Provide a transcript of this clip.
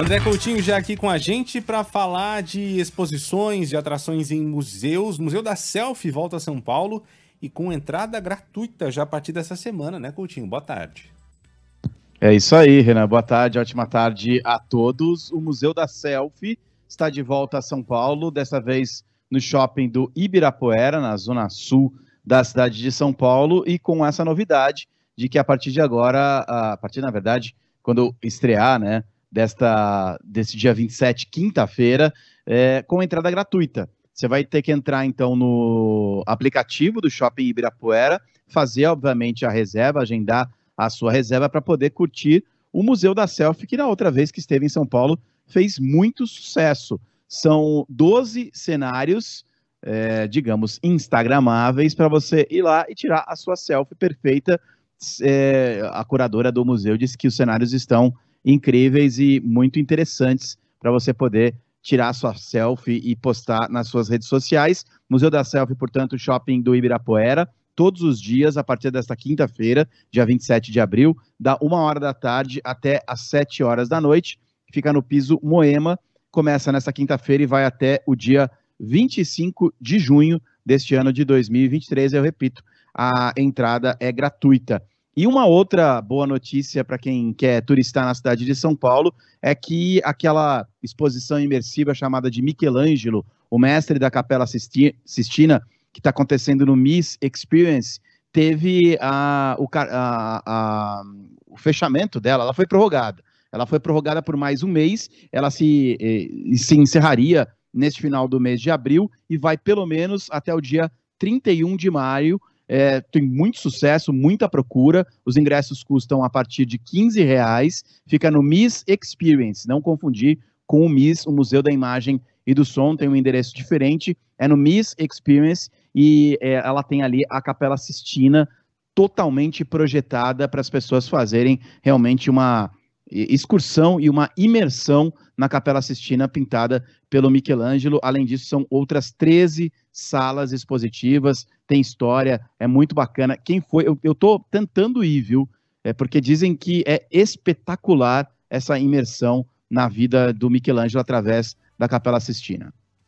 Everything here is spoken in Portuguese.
André Coutinho já aqui com a gente para falar de exposições, de atrações em museus. Museu da Selfie volta a São Paulo e com entrada gratuita já a partir dessa semana, né, Coutinho? Boa tarde. É isso aí, Renan. Boa tarde, ótima tarde a todos. O Museu da Selfie está de volta a São Paulo, dessa vez no shopping do Ibirapuera, na zona sul da cidade de São Paulo, e com essa novidade de que a partir de agora, a partir, na verdade, quando estrear, né, desta, desse dia 27, quinta-feira, é, com entrada gratuita. Você vai ter que entrar, então, no aplicativo do Shopping Ibirapuera, fazer, obviamente, a reserva, agendar a sua reserva para poder curtir o Museu da Selfie, que na outra vez que esteve em São Paulo fez muito sucesso. São 12 cenários, é, digamos, instagramáveis para você ir lá e tirar a sua selfie perfeita. É, a curadora do museu disse que os cenários estão incríveis e muito interessantes para você poder tirar sua selfie e postar nas suas redes sociais. Museu da Selfie, portanto, shopping do Ibirapuera, todos os dias, a partir desta quinta-feira, dia 27 de abril, da 1 hora da tarde até às 7 horas da noite. Fica no piso Moema, começa nesta quinta-feira e vai até o dia 25 de junho deste ano de 2023. Eu repito, a entrada é gratuita. E uma outra boa notícia para quem quer turistar na cidade de São Paulo é que aquela exposição imersiva chamada de Michelangelo, o mestre da Capela Sistina, que está acontecendo no Miss Experience, teve a, o, a, a, o, fechamento dela, ela foi prorrogada. Ela foi prorrogada por mais um mês, ela se, eh, se encerraria neste final do mês de abril e vai pelo menos até o dia 31 de maio é, tem muito sucesso, muita procura. Os ingressos custam a partir de 15 reais. Fica no Miss Experience, não confundir com o Miss, o Museu da Imagem e do Som, tem um endereço diferente. É no Miss Experience e é, ela tem ali a Capela Sistina totalmente projetada para as pessoas fazerem realmente uma excursão e uma imersão na Capela Sistina pintada pelo Michelangelo. Além disso, são outras 13 salas expositivas, tem história, é muito bacana. Quem foi, eu, eu tô tentando ir, viu? É porque dizem que é espetacular essa imersão na vida do Michelangelo através da Capela Sistina.